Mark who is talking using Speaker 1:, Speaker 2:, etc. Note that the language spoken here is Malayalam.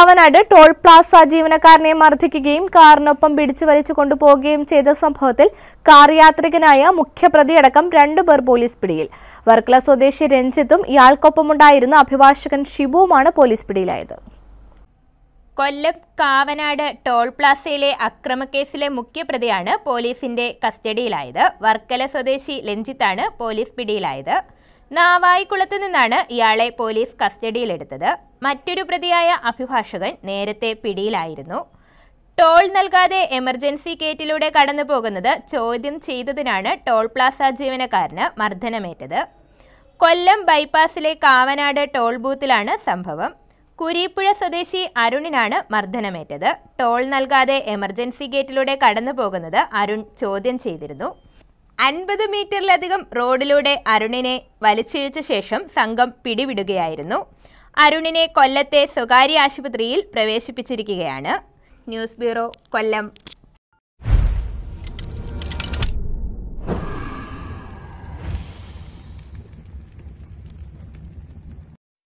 Speaker 1: പാവനാട് ടോൾ പ്ലാസ ജീവനക്കാരനെ മർദ്ദിക്കുകയും കാറിനൊപ്പം പിടിച്ചു വലിച്ചു കൊണ്ടുപോകുകയും ചെയ്ത സംഭവത്തിൽ കാർ യാത്രികനായ മുഖ്യപ്രതിയടക്കം രണ്ടുപേർ പോലീസ് പിടിയിൽ വർക്കല സ്വദേശി രഞ്ജിത്തും ഇയാൾക്കൊപ്പമുണ്ടായിരുന്ന അഭിഭാഷകൻ ഷിബുവുമാണ് പോലീസ് പിടിയിലായത്
Speaker 2: കൊല്ലം കാവനാട് ടോൾ പ്ലാസയിലെ അക്രമക്കേസിലെ മുഖ്യപ്രതിയാണ് പോലീസിന്റെ കസ്റ്റഡിയിലായത് വർക്കല സ്വദേശി രഞ്ജിത്താണ് പോലീസ് പിടിയിലായത് നാവായിക്കുളത്ത് നിന്നാണ് ഇയാളെ പോലീസ് കസ്റ്റഡിയിലെടുത്തത് മറ്റൊരു പ്രതിയായ അഭിഭാഷകൻ നേരത്തെ പിടിയിലായിരുന്നു ടോൾ നൽകാതെ എമർജൻസി ഗേറ്റിലൂടെ കടന്നു പോകുന്നത് ചോദ്യം ചെയ്തതിനാണ് ടോൾ പ്ലാസ ജീവനക്കാരന് മർദ്ദനമേറ്റത് കൊല്ലം ബൈപ്പാസിലെ കാവനാട് ടോൾ ബൂത്തിലാണ് സംഭവം കുരീപ്പുഴ സ്വദേശി അരുണിനാണ് മർദ്ദനമേറ്റത് ടോൾ നൽകാതെ എമർജൻസി ഗേറ്റിലൂടെ കടന്നു പോകുന്നത് അരുൺ ചോദ്യം ചെയ്തിരുന്നു അൻപത് മീറ്ററിലധികം റോഡിലൂടെ അരുണിനെ വലിച്ചിഴിച്ച ശേഷം സംഘം പിടിവിടുകയായിരുന്നു അരുണിനെ കൊല്ലത്തെ സ്വകാര്യ ആശുപത്രിയിൽ പ്രവേശിപ്പിച്ചിരിക്കുകയാണ് ന്യൂസ് ബ്യൂറോ കൊല്ലം